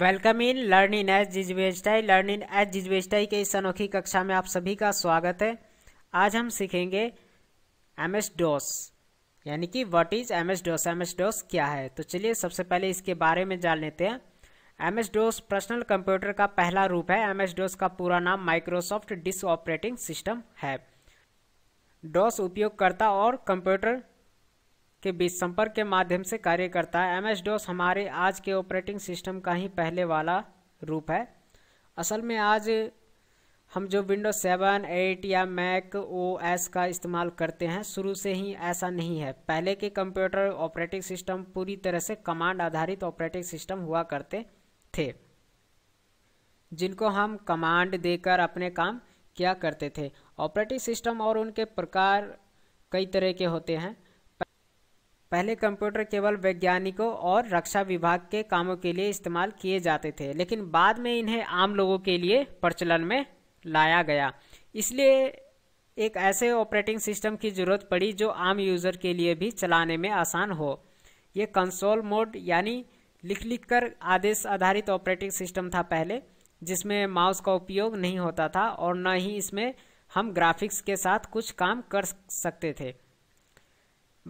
welcome in learning edge जिजवेस्टाई learning edge जिजवेस्टाई के इस अनोखी कक्षा में आप सभी का स्वागत है आज हम सीखेंगे एम एस डोस यानी कि what is M S DOS M S DOS क्या है तो चलिए सबसे पहले इसके बारे में जान लेते हैं M S DOS personal computer का पहला रूप है एम एस डोस का पूरा नाम माइक्रोसॉफ्ट डिस ऑपरेटिंग सिस्टम है डोस उपयोगकर्ता और कंप्यूटर के बीच संपर्क के माध्यम से कार्य करता है एम एस डोस हमारे आज के ऑपरेटिंग सिस्टम का ही पहले वाला रूप है असल में आज हम जो विंडोज सेवन एट या मैक ओ एस का इस्तेमाल करते हैं शुरू से ही ऐसा नहीं है पहले के कंप्यूटर ऑपरेटिंग सिस्टम पूरी तरह से कमांड आधारित ऑपरेटिंग सिस्टम हुआ करते थे जिनको हम कमांड देकर अपने काम किया करते थे ऑपरेटिंग सिस्टम और उनके प्रकार कई तरह के होते हैं पहले कंप्यूटर केवल वैज्ञानिकों और रक्षा विभाग के कामों के लिए इस्तेमाल किए जाते थे लेकिन बाद में इन्हें आम लोगों के लिए प्रचलन में लाया गया इसलिए एक ऐसे ऑपरेटिंग सिस्टम की जरूरत पड़ी जो आम यूजर के लिए भी चलाने में आसान हो ये कंसोल मोड यानी लिख लिख कर आदेश आधारित ऑपरेटिंग सिस्टम था पहले जिसमें माउस का उपयोग नहीं होता था और न ही इसमें हम ग्राफिक्स के साथ कुछ काम कर सकते थे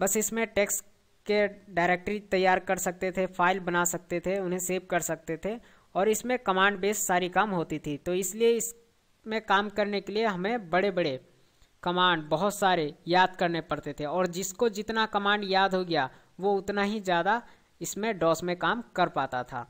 बस इसमें टेक्स्ट के डायरेक्टरी तैयार कर सकते थे फाइल बना सकते थे उन्हें सेव कर सकते थे और इसमें कमांड बेस सारी काम होती थी तो इसलिए इसमें काम करने के लिए हमें बड़े बड़े कमांड बहुत सारे याद करने पड़ते थे और जिसको जितना कमांड याद हो गया वो उतना ही ज़्यादा इसमें डॉस में काम कर पाता था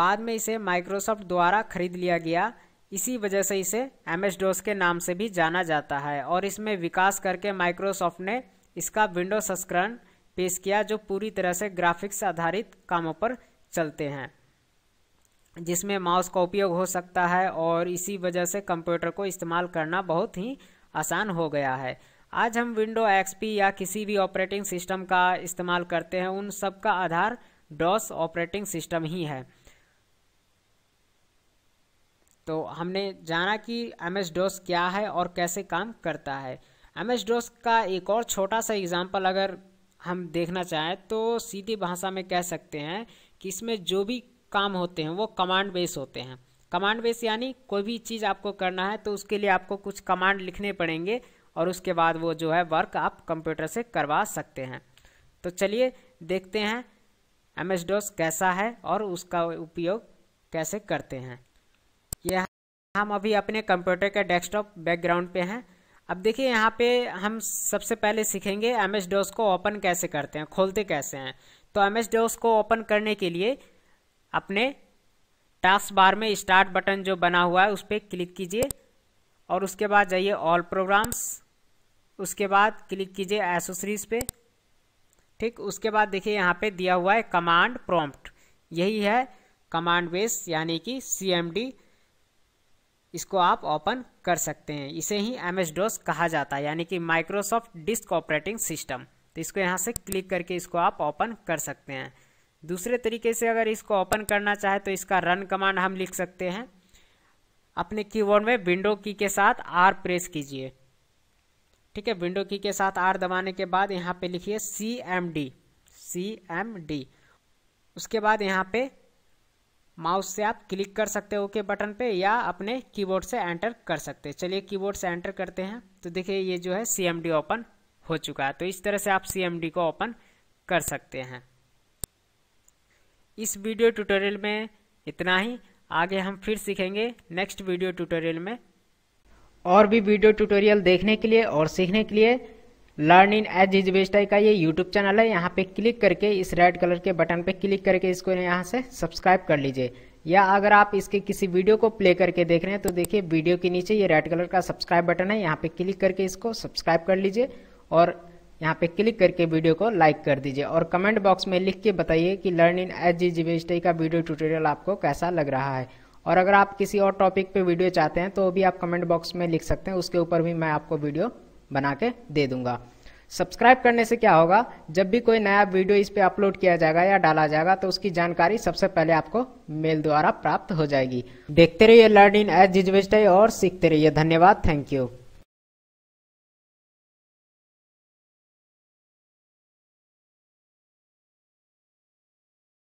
बाद में इसे माइक्रोसॉफ्ट द्वारा खरीद लिया गया इसी वजह से इसे एम एस डोस के नाम से भी जाना जाता है और इसमें विकास करके माइक्रोसॉफ्ट ने इसका विंडो संस्करण पेश किया जो पूरी तरह से ग्राफिक्स आधारित कामों पर चलते हैं जिसमें माउस का उपयोग हो सकता है और इसी वजह से कंप्यूटर को इस्तेमाल करना बहुत ही आसान हो गया है आज हम विंडो एक्सपी या किसी भी ऑपरेटिंग सिस्टम का इस्तेमाल करते हैं उन सब का आधार डॉस ऑपरेटिंग सिस्टम ही है तो हमने जाना कि एम एस डॉस क्या है और कैसे काम करता है एम एस डोस का एक और छोटा सा एग्ज़ाम्पल अगर हम देखना चाहें तो सीधी भाषा में कह सकते हैं कि इसमें जो भी काम होते हैं वो कमांड बेस होते हैं कमांड बेस यानी कोई भी चीज़ आपको करना है तो उसके लिए आपको कुछ कमांड लिखने पड़ेंगे और उसके बाद वो जो है वर्क आप कंप्यूटर से करवा सकते हैं तो चलिए देखते हैं एम एस डोस कैसा है और उसका उपयोग कैसे करते हैं यह हम अभी अपने कंप्यूटर के डेस्कटॉप बैकग्राउंड पे हैं अब देखिए यहाँ पे हम सबसे पहले सीखेंगे एम एस डोस को ओपन कैसे करते हैं खोलते कैसे हैं तो एम एस डोस को ओपन करने के लिए अपने टास्क बार में स्टार्ट बटन जो बना हुआ है उस पर क्लिक कीजिए और उसके बाद जाइए ऑल प्रोग्राम्स उसके बाद क्लिक कीजिए एसोसरीज पे ठीक उसके बाद देखिए यहाँ पे दिया हुआ है कमांड प्रॉम्प्ट यही है कमांड बेस यानी कि सी एम डी इसको आप ओपन कर सकते हैं इसे ही एम एस डोस कहा जाता है यानी कि माइक्रोसॉफ्ट डिस्क ऑपरेटिंग सिस्टम तो इसको यहाँ से क्लिक करके इसको आप ओपन कर सकते हैं दूसरे तरीके से अगर इसको ओपन करना चाहे तो इसका रन कमांड हम लिख सकते हैं अपने कीबोर्ड में विंडो की के साथ आर प्रेस कीजिए ठीक है विंडो की के साथ आर दबाने के बाद यहाँ पे लिखिए C M D C M D उसके बाद यहाँ पे माउस से आप क्लिक कर सकते हो ओके बटन पे या अपने कीबोर्ड से एंटर कर सकते हैं चलिए कीबोर्ड से एंटर करते हैं तो देखिए ये जो है सी ओपन हो चुका है तो इस तरह से आप सी को ओपन कर सकते हैं इस वीडियो ट्यूटोरियल में इतना ही आगे हम फिर सीखेंगे नेक्स्ट वीडियो ट्यूटोरियल में और भी वीडियो ट्यूटोरियल देखने के लिए और सीखने के लिए लर्न इन एज इज बेस्टाई का ये यूट्यूब चैनल है यहाँ पे क्लिक करके इस रेड कलर के बटन पे क्लिक करके इसको यहाँ से सब्सक्राइब कर लीजिए या अगर आप इसके किसी वीडियो को प्ले करके देख रहे हैं तो देखिए वीडियो के नीचे ये रेड कलर का सब्सक्राइब बटन है यहाँ पे क्लिक करके इसको सब्सक्राइब कर लीजिए और यहाँ पे क्लिक करके वीडियो को लाइक कर दीजिए और कमेंट बॉक्स में लिख के बताइए कि लर्न इन एच जी जी का वीडियो ट्यूटोरियल आपको कैसा लग रहा है और अगर आप किसी और टॉपिक पे वीडियो चाहते हैं तो भी आप कमेंट बॉक्स में लिख सकते हैं उसके ऊपर भी मैं आपको वीडियो बना के दे दूंगा सब्सक्राइब करने से क्या होगा जब भी कोई नया वीडियो इस पे अपलोड किया जाएगा या डाला जाएगा तो उसकी जानकारी सबसे पहले आपको मेल द्वारा प्राप्त हो जाएगी देखते रहिए लर्निंग एज जिजवेस्टे और सीखते रहिए धन्यवाद थैंक यू